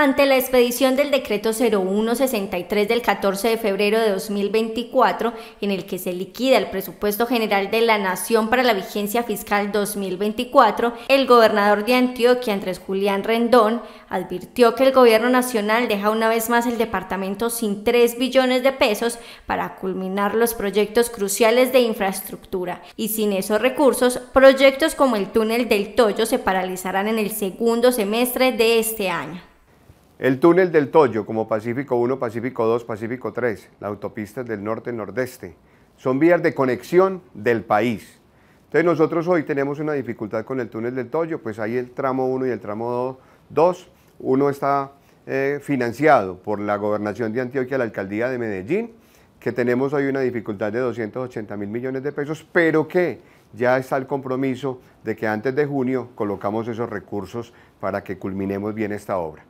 Ante la expedición del decreto 0163 del 14 de febrero de 2024, en el que se liquida el presupuesto general de la Nación para la vigencia fiscal 2024, el gobernador de Antioquia, Andrés Julián Rendón, advirtió que el gobierno nacional deja una vez más el departamento sin 3 billones de pesos para culminar los proyectos cruciales de infraestructura. Y sin esos recursos, proyectos como el túnel del Toyo se paralizarán en el segundo semestre de este año. El túnel del Toyo, como Pacífico 1, Pacífico 2, Pacífico 3, las autopistas del norte-nordeste, son vías de conexión del país. Entonces nosotros hoy tenemos una dificultad con el túnel del Toyo, pues hay el tramo 1 y el tramo 2. Uno está eh, financiado por la gobernación de Antioquia, la alcaldía de Medellín, que tenemos hoy una dificultad de 280 mil millones de pesos, pero que ya está el compromiso de que antes de junio colocamos esos recursos para que culminemos bien esta obra.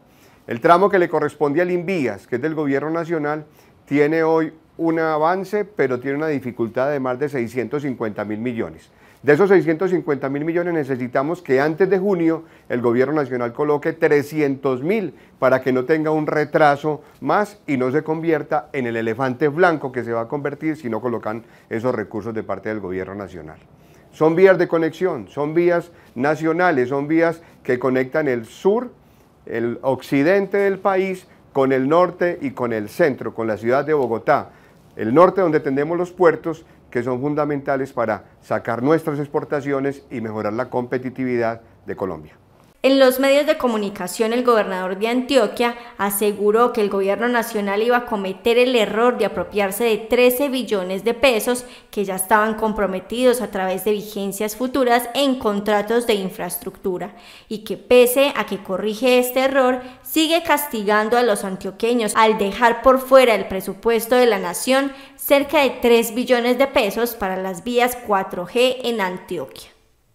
El tramo que le corresponde al Invías, que es del gobierno nacional, tiene hoy un avance, pero tiene una dificultad de más de 650 mil millones. De esos 650 mil millones necesitamos que antes de junio el gobierno nacional coloque 300 mil para que no tenga un retraso más y no se convierta en el elefante blanco que se va a convertir si no colocan esos recursos de parte del gobierno nacional. Son vías de conexión, son vías nacionales, son vías que conectan el sur el occidente del país con el norte y con el centro, con la ciudad de Bogotá. El norte donde tenemos los puertos que son fundamentales para sacar nuestras exportaciones y mejorar la competitividad de Colombia. En los medios de comunicación, el gobernador de Antioquia aseguró que el gobierno nacional iba a cometer el error de apropiarse de 13 billones de pesos que ya estaban comprometidos a través de vigencias futuras en contratos de infraestructura y que pese a que corrige este error, sigue castigando a los antioqueños al dejar por fuera el presupuesto de la nación cerca de 3 billones de pesos para las vías 4G en Antioquia.